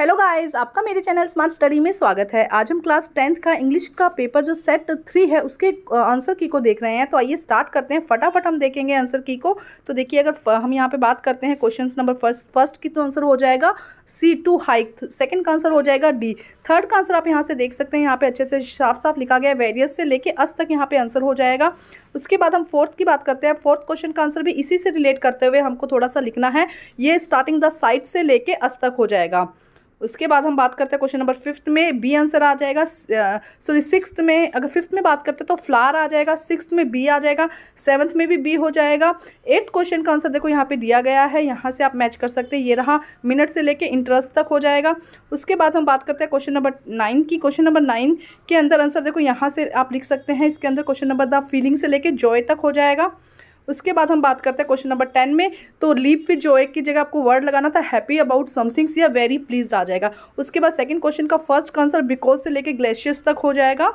hello guys आपका मेरे channel smart study में स्वागत है आज हम क्लास टेंथ का इंग्लिश का पेपर जो सेट थ्री है उसके आंसर की को देख रहे हैं तो आइए स्टार्ट करते हैं फटाफट हम देखेंगे आंसर की को तो देखिए अगर हम यहाँ पे बात करते हैं क्वेश्चन नंबर फर्स्ट फर्स्ट की तो आंसर हो जाएगा सी टू हाइक सेकेंड का आंसर हो जाएगा डी थर्ड का आंसर आप यहाँ से देख सकते हैं यहाँ पे अच्छे से साफ साफ लिखा गया है वेरियस से लेके अस तक यहाँ पे आंसर हो जाएगा उसके बाद हम फोर्थ की बात करते हैं फोर्थ क्वेश्चन का आंसर भी इसी से रिलेट करते हुए हमको थोड़ा सा लिखना है ये स्टार्टिंग द साइट से लेके अस तक हो जाएगा उसके बाद हम बात करते हैं क्वेश्चन नंबर फिफ्थ में बी आंसर आ जाएगा सॉरी सिक्स्थ में अगर फिफ्थ में बात करते हैं तो फ्लार आ जाएगा सिक्स्थ में बी आ जाएगा सेवन्थ में भी बी हो जाएगा एट्थ क्वेश्चन का आंसर देखो यहाँ पे दिया गया है यहाँ से आप मैच कर सकते हैं ये रहा मिनट से लेके इंटरेस्ट तक हो जाएगा उसके बाद हम बात करते हैं क्वेश्चन नंबर नाइन की क्वेश्चन नंबर नाइन के अंदर आंसर देखो यहाँ से आप लिख सकते हैं इसके अंदर क्वेश्चन नंबर द फीलिंग से लेकर जॉय तक हो जाएगा उसके बाद हम बात करते हैं क्वेश्चन नंबर टेन में तो लीप विद जो एक की जगह आपको वर्ड लगाना था हैप्पी अबाउट समथिंग्स या वेरी प्लीज आ जाएगा उसके बाद सेकंड क्वेश्चन का फर्स्ट आंसर बिकॉज से लेके ग्लेशियर्स तक हो जाएगा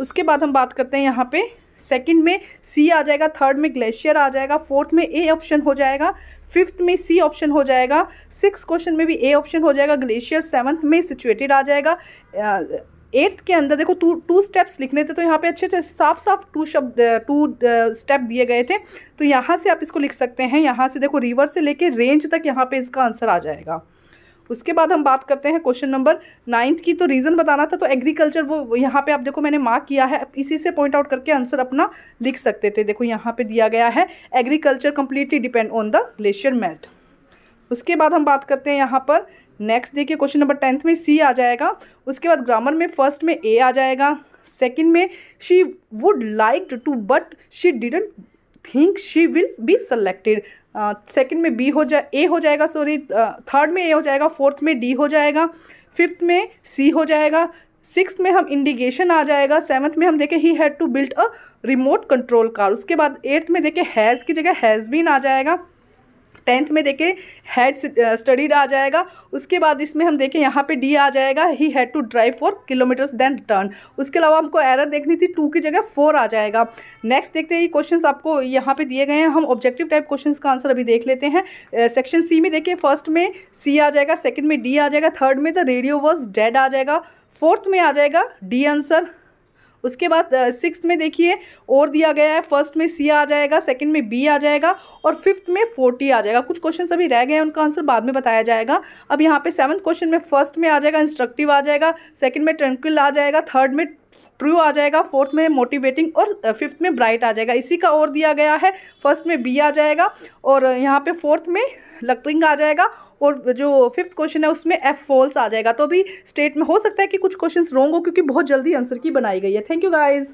उसके बाद हम बात करते हैं यहाँ पे सेकंड में सी आ जाएगा थर्ड में ग्लेशियर आ जाएगा फोर्थ में ए ऑप्शन हो जाएगा फिफ्थ में सी ऑप्शन हो जाएगा सिक्स क्वेश्चन में भी ए ऑप्शन हो जाएगा ग्लेशियर सेवन्थ में सिचुएटेड आ जाएगा एट्थ के अंदर देखो टू टू स्टेप्स लिखने थे तो यहाँ पे अच्छे अच्छे साफ साफ टू शब्द टू स्टेप दिए गए थे तो यहाँ से आप इसको लिख सकते हैं यहाँ से देखो रिवर से लेके रेंज तक यहाँ पे इसका आंसर आ जाएगा उसके बाद हम बात करते हैं क्वेश्चन नंबर नाइन्थ की तो रीज़न बताना था तो एग्रीकल्चर वो यहाँ पे आप देखो मैंने मार्क किया है इसी से पॉइंट आउट करके आंसर अपना लिख सकते थे देखो यहाँ पे दिया गया है agriculture completely depend on the glacier melt उसके बाद हम बात करते हैं यहाँ पर नेक्स्ट देखिए क्वेश्चन नंबर टेंथ में सी आ जाएगा उसके बाद ग्रामर में फर्स्ट में ए आ जाएगा सेकंड में she would like to but she didn't think she will be selected second में बी हो जाए ए हो जाएगा सॉरी थर्ड uh, में ए हो जाएगा फोर्थ में डी हो जाएगा फिफ्थ में सी हो जाएगा सिक्स में हम इंडिकेशन आ जाएगा सेवन्थ में हम देखें he had to build a remote control car उसके बाद एट्थ में देखें हैज़ की जगह हैज़ बीन आ जाएगा टेंथ में देखें हेड स्टडीड आ जाएगा उसके बाद इसमें हम देखें यहाँ पे डी आ जाएगा he had to drive four kilometers then turn उसके अलावा हमको एरर देखनी थी टू की जगह फोर आ जाएगा नेक्स्ट देखते हैं ये क्वेश्चन आपको यहाँ पे दिए गए हैं हम ऑब्जेक्टिव टाइप क्वेश्चन का आंसर अभी देख लेते हैं सेक्शन सी में देखें फर्स्ट में सी आ जाएगा सेकेंड में डी आ जाएगा थर्ड में द रेडियो वॉज डेड आ जाएगा फोर्थ में आ जाएगा डी आंसर उसके बाद सिक्स में देखिए और दिया गया है फर्स्ट में सी आ जाएगा सेकंड में बी आ जाएगा और फिफ्थ में फोर्टी आ जाएगा कुछ क्वेश्चन अभी रह गए हैं उनका आंसर बाद में बताया जाएगा अब यहाँ पे सेवन्थ क्वेश्चन में फर्स्ट में आ जाएगा इंस्ट्रक्टिव आ जाएगा सेकेंड में ट्रंक्विल आ जाएगा थर्ड में ट्रू आ जाएगा फोर्थ में मोटिवेटिंग और फिफ्थ में ब्राइट आ जाएगा इसी का और दिया गया है फर्स्ट में बी आ जाएगा और यहाँ पे फोर्थ में लकरिंग आ जाएगा और जो फिफ्थ क्वेश्चन है उसमें एफ फॉल्स आ जाएगा तो अभी स्टेट में हो सकता है कि कुछ क्वेश्चंस रॉन्ग हो क्योंकि बहुत जल्दी आंसर की बनाई गई है थैंक यू गाइज़